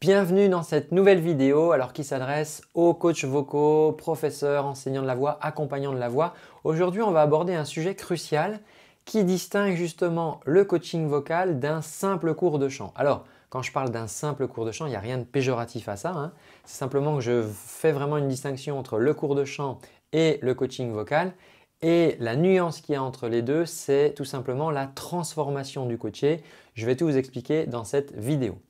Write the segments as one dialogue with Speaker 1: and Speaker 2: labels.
Speaker 1: Bienvenue dans cette nouvelle vidéo alors qui s'adresse aux coachs vocaux, professeurs, enseignants de la voix, accompagnants de la voix. Aujourd'hui on va aborder un sujet crucial qui distingue justement le coaching vocal d'un simple cours de chant. Alors quand je parle d'un simple cours de chant, il n'y a rien de péjoratif à ça. Hein. C'est simplement que je fais vraiment une distinction entre le cours de chant et le coaching vocal. Et la nuance qu'il y a entre les deux, c'est tout simplement la transformation du coaché. Je vais tout vous expliquer dans cette vidéo.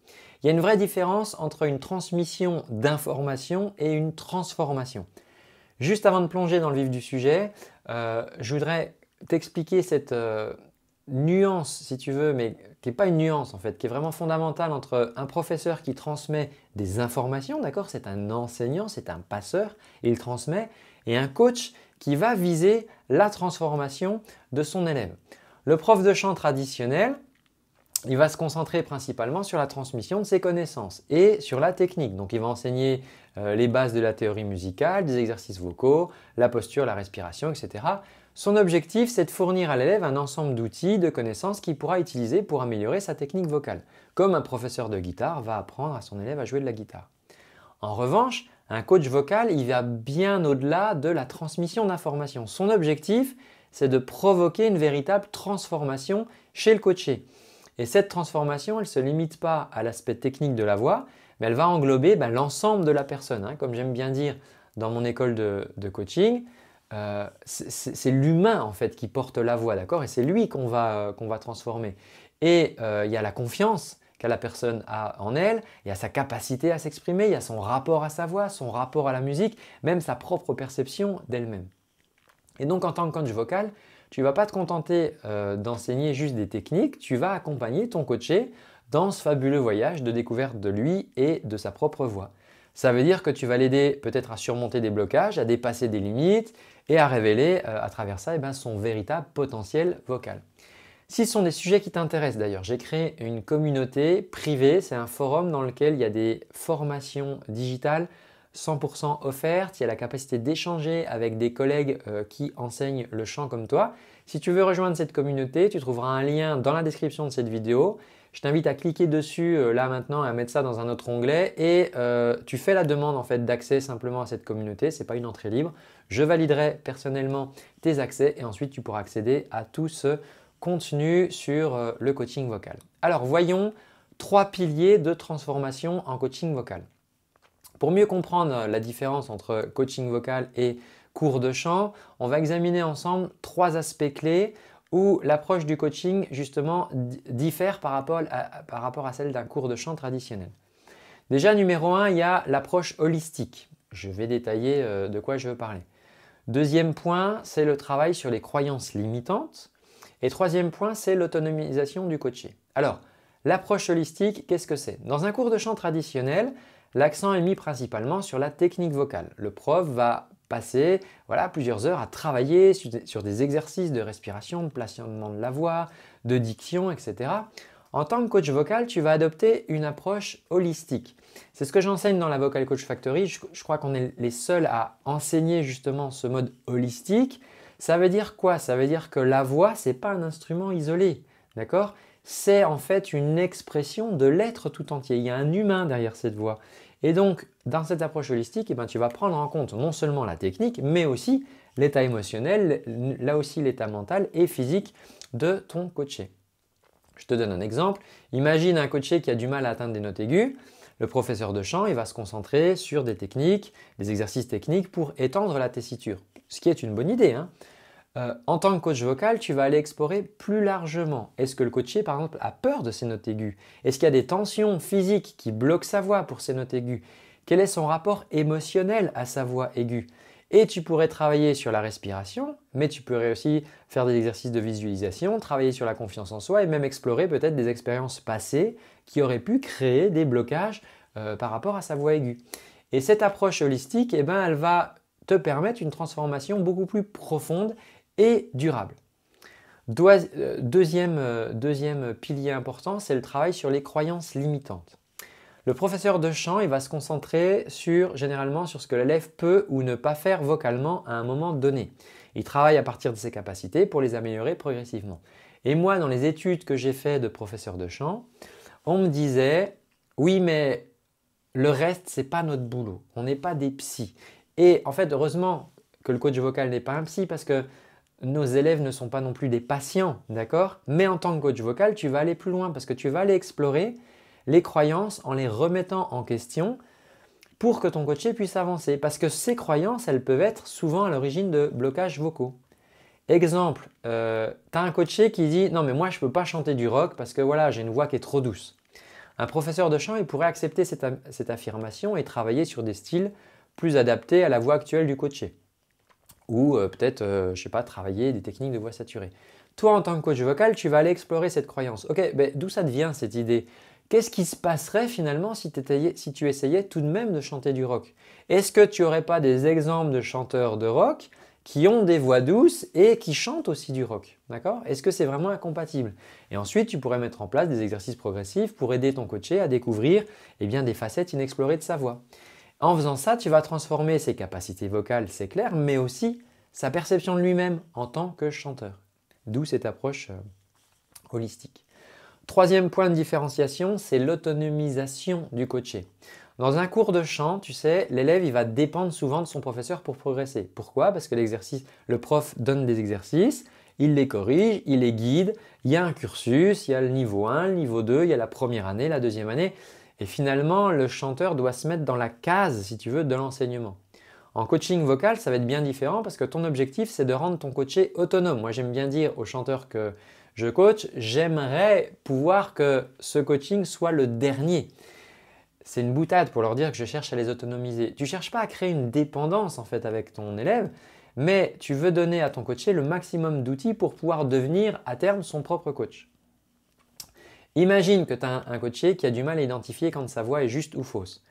Speaker 1: Il y a une vraie différence entre une transmission d'information et une transformation. Juste avant de plonger dans le vif du sujet, euh, je voudrais t'expliquer cette euh, nuance, si tu veux, mais qui n'est pas une nuance en fait, qui est vraiment fondamentale entre un professeur qui transmet des informations, d'accord C'est un enseignant, c'est un passeur, il transmet, et un coach qui va viser la transformation de son élève. Le prof de chant traditionnel, il va se concentrer principalement sur la transmission de ses connaissances et sur la technique. Donc il va enseigner euh, les bases de la théorie musicale, des exercices vocaux, la posture, la respiration, etc. Son objectif, c'est de fournir à l'élève un ensemble d'outils, de connaissances qu'il pourra utiliser pour améliorer sa technique vocale, comme un professeur de guitare va apprendre à son élève à jouer de la guitare. En revanche, un coach vocal, il va bien au-delà de la transmission d'informations. Son objectif, c'est de provoquer une véritable transformation chez le coaché. Et cette transformation, elle ne se limite pas à l'aspect technique de la voix, mais elle va englober ben, l'ensemble de la personne. Hein. Comme j'aime bien dire dans mon école de, coaching, euh, c'est l'humain en fait qui porte la voix, d'accord Et c'est lui qu'on va, euh, transformer. Et euh, il y a la confiance que la personne a en elle, il y a sa capacité à s'exprimer, il y a son rapport à sa voix, son rapport à la musique, même sa propre perception d'elle-même. Et donc en tant que coach vocal, tu ne vas pas te contenter euh, d'enseigner juste des techniques, tu vas accompagner ton coaché dans ce fabuleux voyage de découverte de lui et de sa propre voix. Ça veut dire que tu vas l'aider peut-être à surmonter des blocages, à dépasser des limites et à révéler euh, à travers ça eh ben, son véritable potentiel vocal. Si ce sont des sujets qui t'intéressent d'ailleurs, j'ai créé une communauté privée, c'est un forum dans lequel il y a des formations digitales 100% offerte, il y a la capacité d'échanger avec des collègues euh, qui enseignent le chant comme toi. Si tu veux rejoindre cette communauté, tu trouveras un lien dans la description de cette vidéo. Je t'invite à cliquer dessus euh, là maintenant et à mettre ça dans un autre onglet et euh, tu fais la demande en fait d'accès simplement à cette communauté, ce n'est pas une entrée libre. Je validerai personnellement tes accès et ensuite tu pourras accéder à tout ce contenu sur le coaching vocal. Alors voyons trois piliers de transformation en coaching vocal. Pour mieux comprendre la différence entre coaching vocal et cours de chant, on va examiner ensemble trois aspects clés où l'approche du coaching justement diffère par rapport à, celle d'un cours de chant traditionnel. Déjà, numéro 1, il y a l'approche holistique. Je vais détailler euh, de quoi je veux parler. Deuxième point, c'est le travail sur les croyances limitantes. Et troisième point, c'est l'autonomisation du coaché. Alors, l'approche holistique, qu'est-ce que c'est Dans un cours de chant traditionnel, L'accent est mis principalement sur la technique vocale. Le prof va passer voilà, plusieurs heures à travailler sur des exercices de respiration, de placement de la voix, de diction, etc. En tant que coach vocal, tu vas adopter une approche holistique. C'est ce que j'enseigne dans la Vocal Coach Factory. Je, crois qu'on est les seuls à enseigner justement ce mode holistique. Ça veut dire quoi Ça veut dire que la voix, n'est pas un instrument isolé. D'accord c'est en fait une expression de l'être tout entier. Il y a un humain derrière cette voix. Et donc, dans cette approche holistique, eh ben, tu vas prendre en compte non seulement la technique, mais aussi l'état émotionnel, là aussi l'état mental et physique de ton coaché. Je te donne un exemple. Imagine un coaché qui a du mal à atteindre des notes aiguës. Le professeur de chant, il va se concentrer sur des techniques, des exercices techniques pour étendre la tessiture. Ce qui est une bonne idée. Hein. Euh, en tant que coach vocal, tu vas aller explorer plus largement. Est-ce que le coaché, par exemple, a peur de ses notes aiguës Est-ce qu'il y a des tensions physiques qui bloquent sa voix pour ses notes aiguës Quel est son rapport émotionnel à sa voix aiguë Et tu pourrais travailler sur la respiration, mais tu pourrais aussi faire des exercices de visualisation, travailler sur la confiance en soi et même explorer peut-être des expériences passées qui auraient pu créer des blocages euh, par rapport à sa voix aiguë. Et cette approche holistique, eh ben, elle va te permettre une transformation beaucoup plus profonde et durable. Euh, deuxième, euh, deuxième pilier important, c'est le travail sur les croyances limitantes. Le professeur de chant, il va se concentrer sur, généralement sur ce que l'élève peut ou ne pas faire vocalement à un moment donné. Il travaille à partir de ses capacités pour les améliorer progressivement. Et moi, dans les études que j'ai faites de professeur de chant, on me disait oui, mais le reste, c'est pas notre boulot. On n'est pas des psys. Et en fait, heureusement que le coach vocal n'est pas un psy parce que nos élèves ne sont pas non plus des patients, d'accord Mais en tant que coach vocal, tu vas aller plus loin parce que tu vas aller explorer les croyances en les remettant en question pour que ton coaché puisse avancer. Parce que ces croyances, elles peuvent être souvent à l'origine de blocages vocaux. Exemple, euh, tu as un coaché qui dit Non, mais moi, je ne peux pas chanter du rock parce que voilà, j'ai une voix qui est trop douce. Un professeur de chant, il pourrait accepter cette, cette affirmation et travailler sur des styles plus adaptés à la voix actuelle du coaché ou euh, peut-être, euh, je ne sais pas, travailler des techniques de voix saturée. Toi, en tant que coach vocal, tu vas aller explorer cette croyance. Ok, ben, d'où ça devient cette idée Qu'est-ce qui se passerait finalement si, tu essayais tout de même de chanter du rock Est-ce que tu n'aurais pas des exemples de chanteurs de rock qui ont des voix douces et qui chantent aussi du rock D'accord Est-ce que c'est vraiment incompatible Et ensuite, tu pourrais mettre en place des exercices progressifs pour aider ton coaché à découvrir eh bien, des facettes inexplorées de sa voix. En faisant ça, tu vas transformer ses capacités vocales, c'est clair, mais aussi sa perception de lui-même en tant que chanteur. D'où cette approche euh, holistique. Troisième point de différenciation, c'est l'autonomisation du coaché. Dans un cours de chant, tu sais, l'élève, il va dépendre souvent de son professeur pour progresser. Pourquoi Parce que l'exercice, le prof donne des exercices, il les corrige, il les guide, il y a un cursus, il y a le niveau 1, le niveau 2, il y a la première année, la deuxième année. Et finalement, le chanteur doit se mettre dans la case, si tu veux, de l'enseignement. En coaching vocal, ça va être bien différent parce que ton objectif, c'est de rendre ton coaché autonome. Moi, j'aime bien dire aux chanteurs que je coach, j'aimerais pouvoir que ce coaching soit le dernier. C'est une boutade pour leur dire que je cherche à les autonomiser. Tu ne cherches pas à créer une dépendance en fait avec ton élève, mais tu veux donner à ton coaché le maximum d'outils pour pouvoir devenir à terme son propre coach. Imagine que tu as un coaché qui a du mal à identifier quand sa voix est juste ou fausse.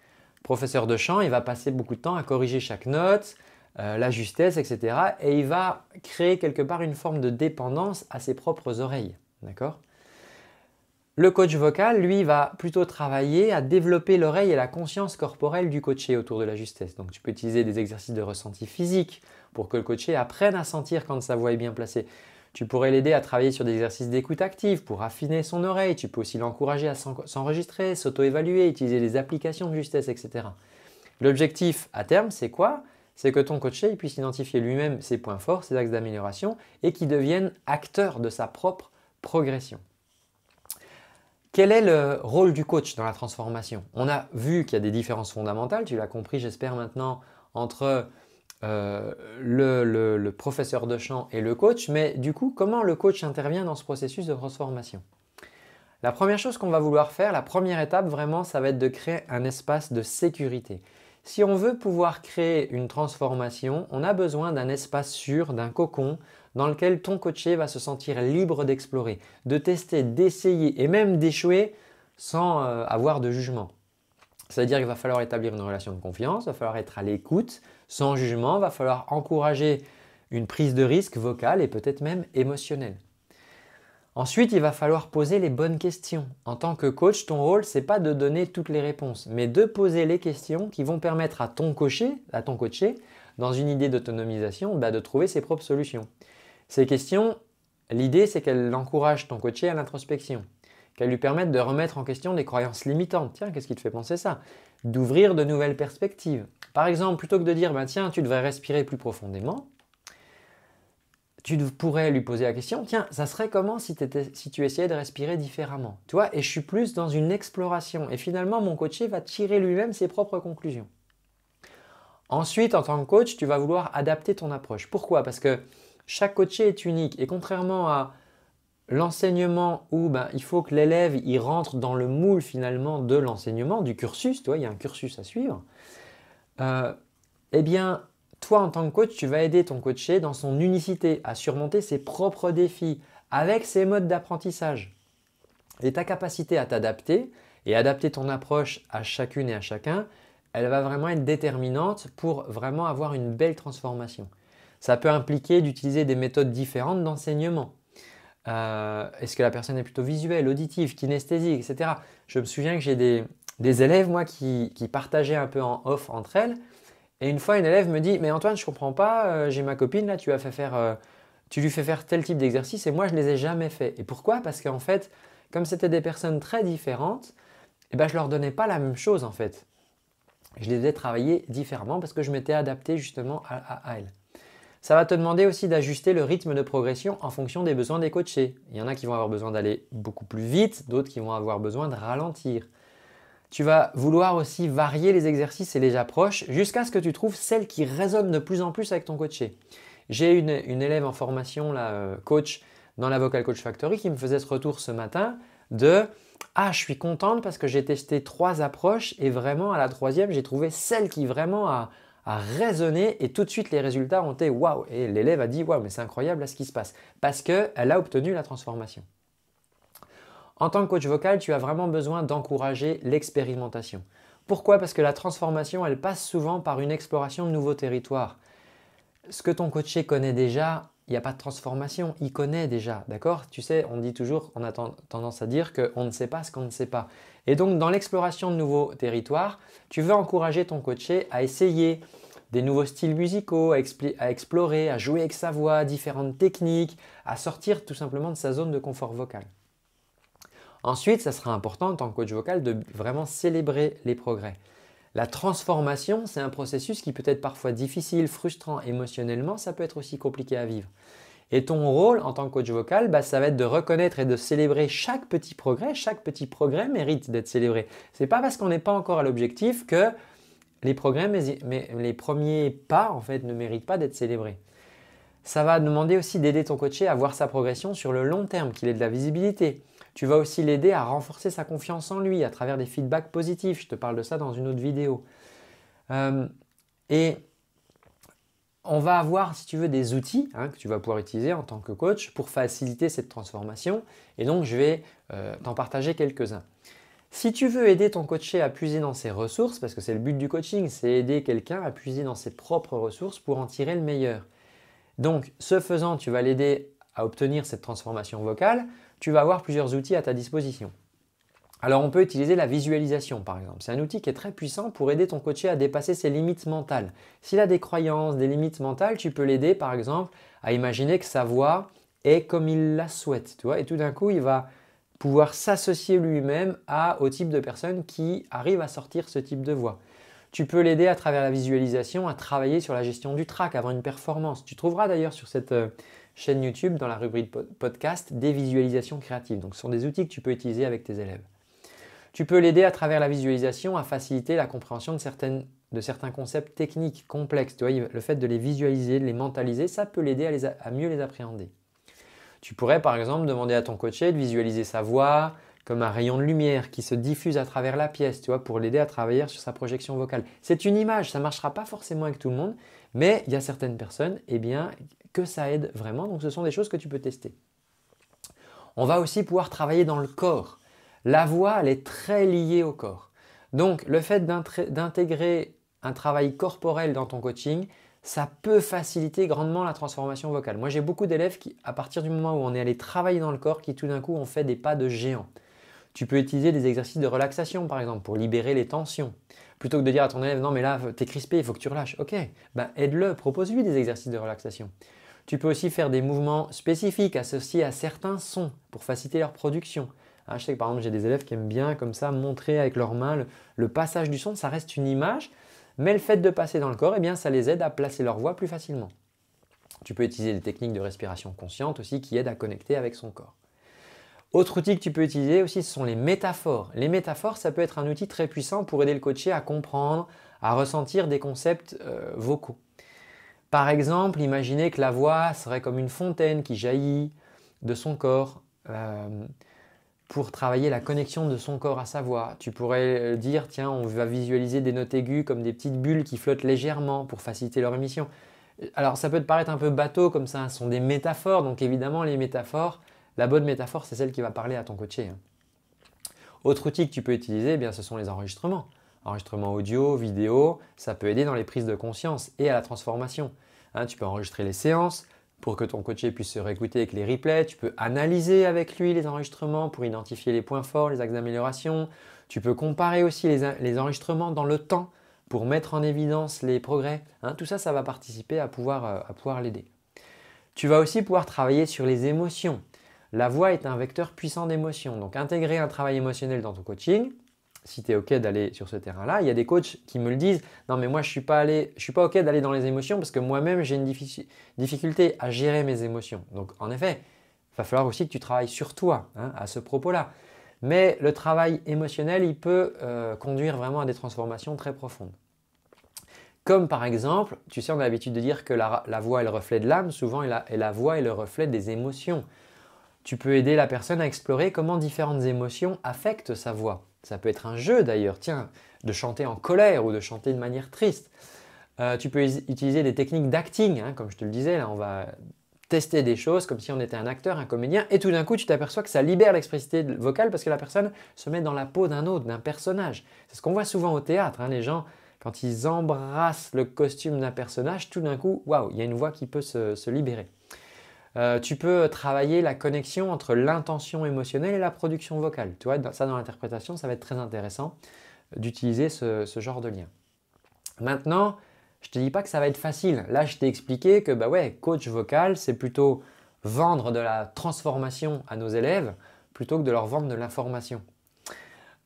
Speaker 1: Professeur de chant, il va passer beaucoup de temps à corriger chaque note, euh, la justesse, etc. Et il va créer quelque part une forme de dépendance à ses propres oreilles. D'accord le coach vocal, lui, va plutôt travailler à développer l'oreille et la conscience corporelle du coaché autour de la justesse. Donc tu peux utiliser des exercices de ressenti physique pour que le coaché apprenne à sentir quand sa voix est bien placée. Tu pourrais l'aider à travailler sur des exercices d'écoute active pour affiner son oreille. Tu peux aussi l'encourager à s'enregistrer, s'auto-évaluer, utiliser les applications de justesse, etc. L'objectif à terme, c'est quoi C'est que ton coaché puisse identifier lui-même ses points forts, ses axes d'amélioration et qu'il devienne acteur de sa propre progression. Quel est le rôle du coach dans la transformation On a vu qu'il y a des différences fondamentales, tu l'as compris j'espère maintenant, entre euh, le, professeur de chant et le coach, mais du coup, comment le coach intervient dans ce processus de transformation La première chose qu'on va vouloir faire, la première étape vraiment, ça va être de créer un espace de sécurité. Si on veut pouvoir créer une transformation, on a besoin d'un espace sûr, d'un cocon dans lequel ton coaché va se sentir libre d'explorer, de tester, d'essayer et même d'échouer sans euh, avoir de jugement. C'est-à-dire qu'il va falloir établir une relation de confiance, il va falloir être à l'écoute, sans jugement, va falloir encourager une prise de risque vocale et peut-être même émotionnelle. Ensuite, il va falloir poser les bonnes questions. En tant que coach, ton rôle, c'est pas de donner toutes les réponses, mais de poser les questions qui vont permettre à ton coaché, à ton coaché, dans une idée d'autonomisation, bah, de trouver ses propres solutions. Ces questions, l'idée, c'est qu'elles encouragent ton coaché à l'introspection qu'elles lui permettent de remettre en question des croyances limitantes. Tiens, qu'est-ce qui te fait penser ça D'ouvrir de nouvelles perspectives. Par exemple, plutôt que de dire, bah, tiens, tu devrais respirer plus profondément, tu pourrais lui poser la question, tiens, ça serait comment si, tu essayais de respirer différemment Tu vois, et je suis plus dans une exploration. Et finalement, mon coaché va tirer lui-même ses propres conclusions. Ensuite, en tant que coach, tu vas vouloir adapter ton approche. Pourquoi Parce que chaque coaché est unique. Et contrairement à l'enseignement où ben, il faut que l'élève rentre dans le moule finalement de l'enseignement, du cursus, vois, il y a un cursus à suivre, euh, eh bien, toi en tant que coach, tu vas aider ton coaché dans son unicité à surmonter ses propres défis avec ses modes d'apprentissage. Et ta capacité à t'adapter et adapter ton approche à chacune et à chacun, elle va vraiment être déterminante pour vraiment avoir une belle transformation. Ça peut impliquer d'utiliser des méthodes différentes d'enseignement euh, est-ce que la personne est plutôt visuelle, auditive, kinesthésique, etc. Je me souviens que j'ai des, élèves, moi, qui, partageaient un peu en off entre elles. Et une fois, une élève me dit, mais Antoine, je comprends pas, euh, j'ai ma copine, là, euh, tu, lui fais faire tel type d'exercice, et moi, je les ai jamais fait. Et pourquoi Parce qu'en fait, comme c'était des personnes très différentes, je eh ben, je leur donnais pas la même chose, en fait. Je les ai travaillées différemment parce que je m'étais adapté justement à elles. Ça va te demander aussi d'ajuster le rythme de progression en fonction des besoins des coachés. Il y en a qui vont avoir besoin d'aller beaucoup plus vite, d'autres qui vont avoir besoin de ralentir. Tu vas vouloir aussi varier les exercices et les approches jusqu'à ce que tu trouves celle qui résonne de plus en plus avec ton coaché. J'ai une, élève en formation, la euh, coach, dans la Vocal Coach Factory, qui me faisait ce retour ce matin de Ah, je suis contente parce que j'ai testé trois approches et vraiment à la troisième, j'ai trouvé celle qui vraiment a, a raisonné et tout de suite les résultats ont été waouh et l'élève a dit waouh mais c'est incroyable à ce qui se passe parce qu'elle a obtenu la transformation. En tant que coach vocal, tu as vraiment besoin d'encourager l'expérimentation. Pourquoi Parce que la transformation, elle passe souvent par une exploration de nouveaux territoires. Ce que ton coaché connaît déjà, il n'y a pas de transformation, il connaît déjà, d'accord Tu sais, on dit toujours, on a tendance à dire qu'on ne sait pas ce qu'on ne sait pas. Et donc, dans l'exploration de nouveaux territoires, tu veux encourager ton coaché à essayer des nouveaux styles musicaux, à, à explorer, à jouer avec sa voix, différentes techniques, à sortir tout simplement de sa zone de confort vocal. Ensuite, ça sera important en tant que coach vocal de vraiment célébrer les progrès. La transformation, c'est un processus qui peut être parfois difficile, frustrant émotionnellement, ça peut être aussi compliqué à vivre. Et ton rôle en tant que coach vocal, bah, ça va être de reconnaître et de célébrer chaque petit progrès. Chaque petit progrès mérite d'être célébré. C'est pas parce qu'on n'est pas encore à l'objectif que les progrès, mais, les premiers pas en fait ne méritent pas d'être célébrés. Ça va demander aussi d'aider ton coaché à voir sa progression sur le long terme, qu'il ait de la visibilité. Tu vas aussi l'aider à renforcer sa confiance en lui à travers des feedbacks positifs. Je te parle de ça dans une autre vidéo. Euh, et on va avoir, si tu veux, des outils hein, que tu vas pouvoir utiliser en tant que coach pour faciliter cette transformation. Et donc, je vais euh, t'en partager quelques-uns. Si tu veux aider ton coaché à puiser dans ses ressources, parce que c'est le but du coaching, c'est aider quelqu'un à puiser dans ses propres ressources pour en tirer le meilleur. Donc, ce faisant, tu vas l'aider à obtenir cette transformation vocale, tu vas avoir plusieurs outils à ta disposition. Alors on peut utiliser la visualisation par exemple. C'est un outil qui est très puissant pour aider ton coaché à dépasser ses limites mentales. S'il a des croyances, des limites mentales, tu peux l'aider par exemple à imaginer que sa voix est comme il la souhaite. Tu vois et tout d'un coup, il va pouvoir s'associer lui-même au type de personne qui arrive à sortir ce type de voix. Tu peux l'aider à travers la visualisation à travailler sur la gestion du trac avant une performance. Tu trouveras d'ailleurs sur cette, euh, chaîne YouTube dans la rubrique podcast des visualisations créatives. Donc ce sont des outils que tu peux utiliser avec tes élèves. Tu peux l'aider à travers la visualisation à faciliter la compréhension de, certaines, de certains concepts techniques complexes. le fait de les visualiser, de les mentaliser, ça peut l'aider à, mieux les appréhender. Tu pourrais par exemple demander à ton coaché de visualiser sa voix comme un rayon de lumière qui se diffuse à travers la pièce, pour l'aider à travailler sur sa projection vocale. C'est une image, ça ne marchera pas forcément avec tout le monde, mais il y a certaines personnes eh bien, ça aide vraiment. Donc ce sont des choses que tu peux tester. On va aussi pouvoir travailler dans le corps. La voix, elle est très liée au corps. Donc le fait d'intégrer un travail corporel dans ton coaching, ça peut faciliter grandement la transformation vocale. Moi j'ai beaucoup d'élèves qui, à partir du moment où on est allé travailler dans le corps, qui tout d'un coup ont fait des pas de géant. Tu peux utiliser des exercices de relaxation, par exemple, pour libérer les tensions. Plutôt que de dire à ton élève, non mais là, t'es crispé, il faut que tu relâches. Ok, ben aide-le, propose-lui des exercices de relaxation. Tu peux aussi faire des mouvements spécifiques associés à certains sons pour faciliter leur production. Ah, je sais que par exemple, j'ai des élèves qui aiment bien comme ça montrer avec leurs mains le, passage du son. Ça reste une image, mais le fait de passer dans le corps, et eh bien, ça les aide à placer leur voix plus facilement. Tu peux utiliser des techniques de respiration consciente aussi qui aident à connecter avec son corps. Autre outil que tu peux utiliser aussi, ce sont les métaphores. Les métaphores, ça peut être un outil très puissant pour aider le coaché à comprendre, à ressentir des concepts euh, vocaux. Par exemple, imaginez que la voix serait comme une fontaine qui jaillit de son corps euh, pour travailler la connexion de son corps à sa voix. Tu pourrais euh, dire, tiens, on va visualiser des notes aiguës comme des petites bulles qui flottent légèrement pour faciliter leur émission. Euh, alors ça peut te paraître un peu bateau comme ça, hein, ce sont des métaphores, donc évidemment les métaphores, la bonne métaphore c'est celle qui va parler à ton coaché. Hein. Autre outil que tu peux utiliser, eh bien, ce sont les enregistrements. Enregistrement audio, vidéo, ça peut aider dans les prises de conscience et à la transformation. Hein, tu peux enregistrer les séances pour que ton coaché puisse se réécouter avec les replays. Tu peux analyser avec lui les enregistrements pour identifier les points forts, les axes d'amélioration. Tu peux comparer aussi les, enregistrements dans le temps pour mettre en évidence les progrès. Hein, tout ça, ça va participer à pouvoir, euh, à pouvoir l'aider. Tu vas aussi pouvoir travailler sur les émotions. La voix est un vecteur puissant d'émotions. Donc intégrer un travail émotionnel dans ton coaching, si tu es OK d'aller sur ce terrain-là. Il y a des coachs qui me le disent, non mais moi je suis suis pas OK d'aller dans les émotions parce que moi-même j'ai une difficulté à gérer mes émotions. Donc en effet, il va falloir aussi que tu travailles sur toi hein, à ce propos-là. Mais le travail émotionnel, il peut euh, conduire vraiment à des transformations très profondes. Comme par exemple, tu sais, on a l'habitude de dire que la, voix est le reflet de l'âme, souvent, elle la, la voix est le reflet des émotions. Tu peux aider la personne à explorer comment différentes émotions affectent sa voix. Ça peut être un jeu d'ailleurs, tiens, de chanter en colère ou de chanter de manière triste. Euh, tu peux utiliser des techniques d'acting, hein, comme je te le disais, là on va tester des choses comme si on était un acteur, un comédien, et tout d'un coup tu t'aperçois que ça libère l'expressivité vocale parce que la personne se met dans la peau d'un autre, d'un personnage. C'est ce qu'on voit souvent au théâtre, hein, les gens, quand ils embrassent le costume d'un personnage, tout d'un coup, waouh, il y a une voix qui peut se libérer. Euh, tu peux travailler la connexion entre l'intention émotionnelle et la production vocale. Tu vois, ça dans l'interprétation, ça va être très intéressant d'utiliser ce, genre de lien. Maintenant, je ne te dis pas que ça va être facile. Là, je t'ai expliqué que bah ouais, coach vocal, c'est plutôt vendre de la transformation à nos élèves plutôt que de leur vendre de l'information.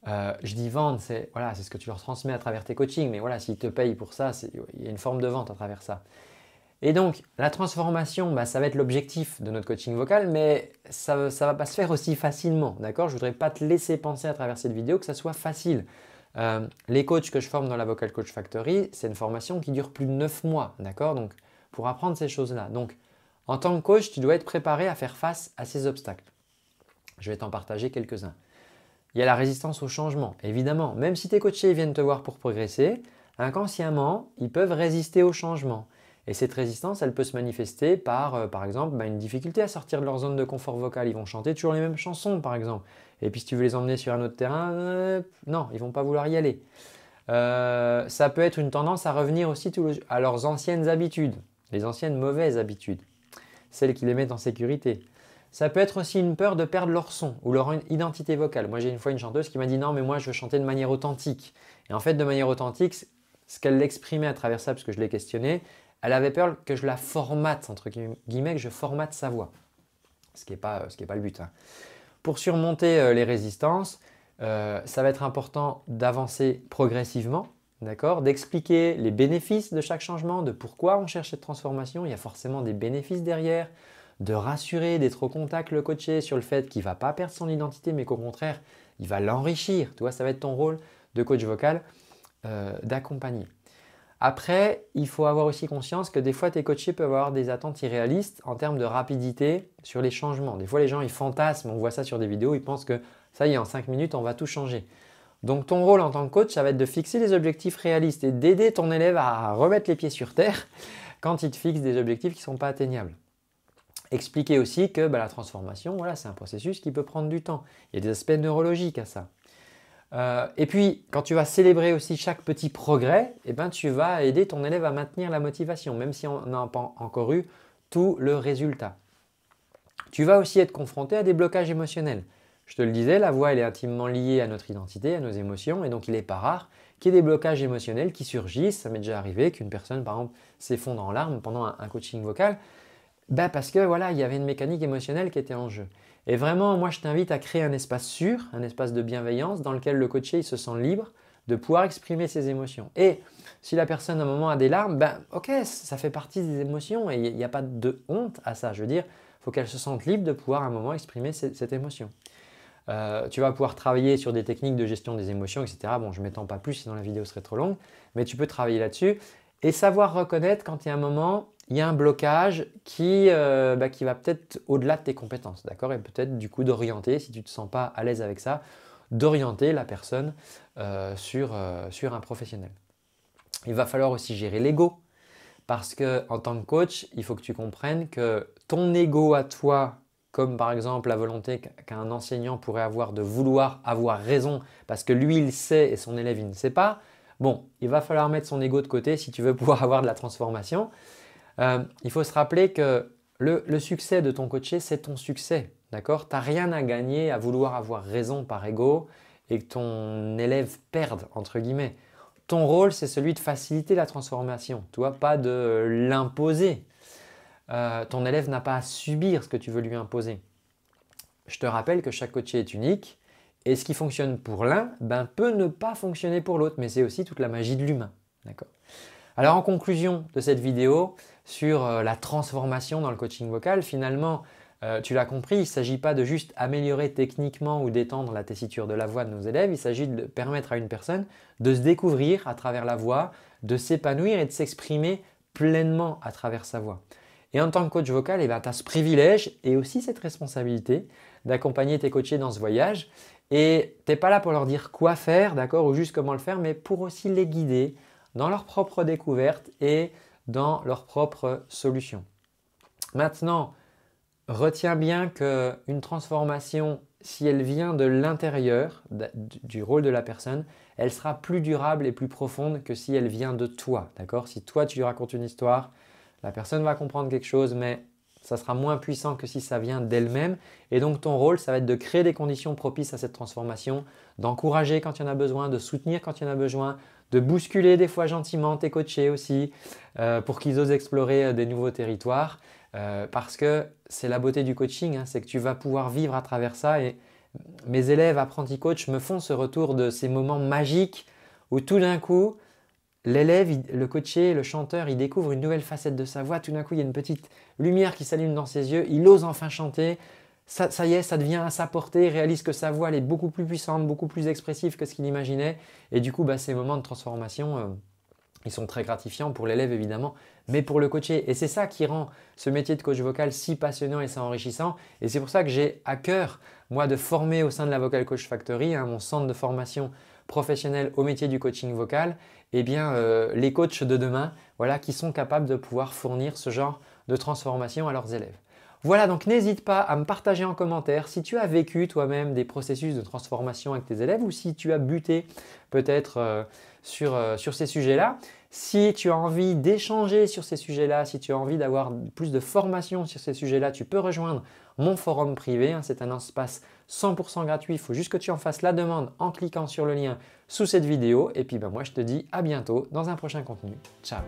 Speaker 1: Euh, je dis vendre, c'est voilà, ce que tu leur transmets à travers tes coachings, mais voilà, s'ils te payent pour ça, il y a une forme de vente à travers ça. Et donc, la transformation, bah, ça va être l'objectif de notre coaching vocal, mais ça ne va pas se faire aussi facilement, d'accord Je ne voudrais pas te laisser penser à travers cette vidéo que ça soit facile. Euh, les coachs que je forme dans la Vocal Coach Factory, c'est une formation qui dure plus de 9 mois, d'accord Donc, pour apprendre ces choses-là. Donc, en tant que coach, tu dois être préparé à faire face à ces obstacles. Je vais t'en partager quelques-uns. Il y a la résistance au changement, évidemment. Même si tes coachés viennent te voir pour progresser, inconsciemment, ils peuvent résister au changement. Et cette résistance, elle peut se manifester par, euh, par exemple, bah, une difficulté à sortir de leur zone de confort vocal. Ils vont chanter toujours les mêmes chansons, par exemple. Et puis si tu veux les emmener sur un autre terrain, euh, non, ils vont pas vouloir y aller. Euh, ça peut être une tendance à revenir aussi à leurs anciennes habitudes, les anciennes mauvaises habitudes, celles qui les mettent en sécurité. Ça peut être aussi une peur de perdre leur son ou leur identité vocale. Moi, j'ai une fois une chanteuse qui m'a dit non, mais moi, je veux chanter de manière authentique. Et en fait, de manière authentique, ce qu'elle exprimait à travers ça, parce que je l'ai questionné, elle avait peur que je la formate, entre guillemets, que je formate sa voix. Ce qui n'est pas, le but. Hein. Pour surmonter euh, les résistances, euh, ça va être important d'avancer progressivement, d'accord D'expliquer les bénéfices de chaque changement, de pourquoi on cherche cette transformation. Il y a forcément des bénéfices derrière. De rassurer, d'être au contact le coaché sur le fait qu'il ne va pas perdre son identité, mais qu'au contraire, il va l'enrichir. Tu ça va être ton rôle de coach vocal euh, d'accompagner. Après, il faut avoir aussi conscience que des fois, tes coachés peuvent avoir des attentes irréalistes en termes de rapidité sur les changements. Des fois, les gens, ils fantasment, on voit ça sur des vidéos, ils pensent que ça y est, en 5 minutes, on va tout changer. Donc, ton rôle en tant que coach, ça va être de fixer des objectifs réalistes et d'aider ton élève à remettre les pieds sur terre quand il te fixe des objectifs qui ne sont pas atteignables. Expliquer aussi que bah, la transformation, voilà, c'est un processus qui peut prendre du temps. Il y a des aspects neurologiques à ça. Euh, et puis, quand tu vas célébrer aussi chaque petit progrès, eh ben, tu vas aider ton élève à maintenir la motivation, même si on n'a pas encore eu tout le résultat. Tu vas aussi être confronté à des blocages émotionnels. Je te le disais, la voix elle est intimement liée à notre identité, à nos émotions, et donc il n'est pas rare qu'il y ait des blocages émotionnels qui surgissent. Ça m'est déjà arrivé qu'une personne, par exemple, s'effondre en larmes pendant un, coaching vocal, bah, parce que voilà, il y avait une mécanique émotionnelle qui était en jeu. Et vraiment, moi, je t'invite à créer un espace sûr, un espace de bienveillance dans lequel le coaché il se sent libre de pouvoir exprimer ses émotions. Et si la personne à un moment a des larmes, ben ok, ça fait partie des émotions et il n'y a pas de honte à ça. Je veux dire, il faut qu'elle se sente libre de pouvoir à un moment exprimer cette, émotion. Euh, tu vas pouvoir travailler sur des techniques de gestion des émotions, etc. Bon, je ne m'étends pas plus, sinon la vidéo serait trop longue, mais tu peux travailler là-dessus et savoir reconnaître quand il y a un moment il y a un blocage euh, bah, qui, va peut-être au-delà de tes compétences, d'accord Et peut-être du coup d'orienter, si tu ne te sens pas à l'aise avec ça, d'orienter la personne euh, sur, euh, sur un professionnel. Il va falloir aussi gérer l'ego, parce que en tant que coach, il faut que tu comprennes que ton ego à toi, comme par exemple la volonté qu'un enseignant pourrait avoir de vouloir avoir raison, parce que lui il sait et son élève il ne sait pas, bon, il va falloir mettre son ego de côté si tu veux pouvoir avoir de la transformation. Euh, il faut se rappeler que le, succès de ton coaché, c'est ton succès. Tu n'as rien à gagner à vouloir avoir raison par ego et que ton élève perde, entre guillemets. Ton rôle, c'est celui de faciliter la transformation, toi, pas de l'imposer. Euh, ton élève n'a pas à subir ce que tu veux lui imposer. Je te rappelle que chaque coaché est unique et ce qui fonctionne pour l'un ben, peut ne pas fonctionner pour l'autre, mais c'est aussi toute la magie de l'humain. Alors en conclusion de cette vidéo, sur euh, la transformation dans le coaching vocal. Finalement, euh, tu l'as compris, il ne s'agit pas de juste améliorer techniquement ou d'étendre la tessiture de la voix de nos élèves, il s'agit de permettre à une personne de se découvrir à travers la voix, de s'épanouir et de s'exprimer pleinement à travers sa voix. Et en tant que coach vocal, eh ben, tu as ce privilège et aussi cette responsabilité d'accompagner tes coachés dans ce voyage. Et tu n'es pas là pour leur dire quoi faire, d'accord, ou juste comment le faire, mais pour aussi les guider dans leur propre découverte et dans leur propre solution. Maintenant, retiens bien qu'une transformation, si elle vient de l'intérieur, du rôle de la personne, elle sera plus durable et plus profonde que si elle vient de toi. Si toi, tu lui racontes une histoire, la personne va comprendre quelque chose, mais ça sera moins puissant que si ça vient d'elle-même. Et donc ton rôle, ça va être de créer des conditions propices à cette transformation, d'encourager quand il y en a besoin, de soutenir quand il y en a besoin, de bousculer des fois gentiment tes coachés aussi euh, pour qu'ils osent explorer euh, des nouveaux territoires. Euh, parce que c'est la beauté du coaching, hein, c'est que tu vas pouvoir vivre à travers ça. Et mes élèves apprentis coach me font ce retour de ces moments magiques où tout d'un coup, l'élève, le coaché, le chanteur, il découvre une nouvelle facette de sa voix. Tout d'un coup, il y a une petite lumière qui s'allume dans ses yeux. Il ose enfin chanter ça, y est, ça devient à sa portée, réalise que sa voix est beaucoup plus puissante, beaucoup plus expressive que ce qu'il imaginait. Et du coup, bah, ces moments de transformation, euh, ils sont très gratifiants pour l'élève évidemment, mais pour le coaché. Et c'est ça qui rend ce métier de coach vocal si passionnant et si enrichissant. Et c'est pour ça que j'ai à cœur, moi, de former au sein de la Vocal Coach Factory, hein, mon centre de formation professionnelle au métier du coaching vocal, eh bien, euh, les coachs de demain, voilà, qui sont capables de pouvoir fournir ce genre de transformation à leurs élèves. Voilà, donc n'hésite pas à me partager en commentaire si tu as vécu toi-même des processus de transformation avec tes élèves ou si tu as buté peut-être euh, euh, sur, ces sujets-là. Si tu as envie d'échanger sur ces sujets-là, si tu as envie d'avoir plus de formation sur ces sujets-là, tu peux rejoindre mon forum privé. Hein. C'est un espace 100% gratuit. Il faut juste que tu en fasses la demande en cliquant sur le lien sous cette vidéo. Et puis ben, moi, je te dis à bientôt dans un prochain contenu. Ciao